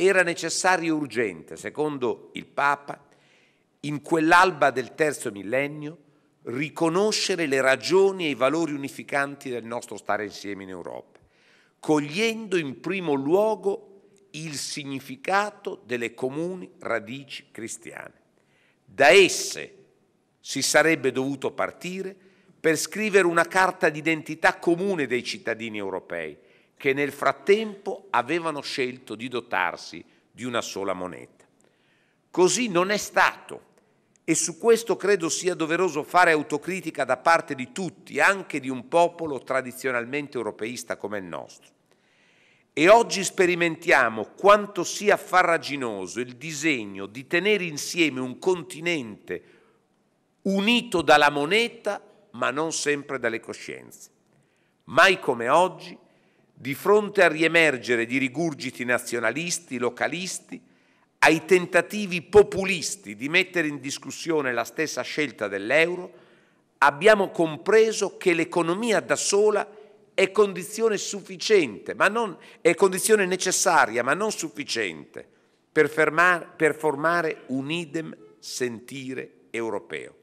era necessario e urgente, secondo il Papa, in quell'alba del terzo millennio, riconoscere le ragioni e i valori unificanti del nostro stare insieme in Europa, cogliendo in primo luogo il significato delle comuni radici cristiane. Da esse si sarebbe dovuto partire per scrivere una carta d'identità comune dei cittadini europei, che nel frattempo avevano scelto di dotarsi di una sola moneta. Così non è stato e su questo credo sia doveroso fare autocritica da parte di tutti, anche di un popolo tradizionalmente europeista come il nostro. E oggi sperimentiamo quanto sia farraginoso il disegno di tenere insieme un continente unito dalla moneta, ma non sempre dalle coscienze. Mai come oggi di fronte al riemergere di rigurgiti nazionalisti, localisti, ai tentativi populisti di mettere in discussione la stessa scelta dell'euro, abbiamo compreso che l'economia da sola è condizione sufficiente, ma non, è condizione necessaria, ma non sufficiente per, fermare, per formare un idem sentire europeo.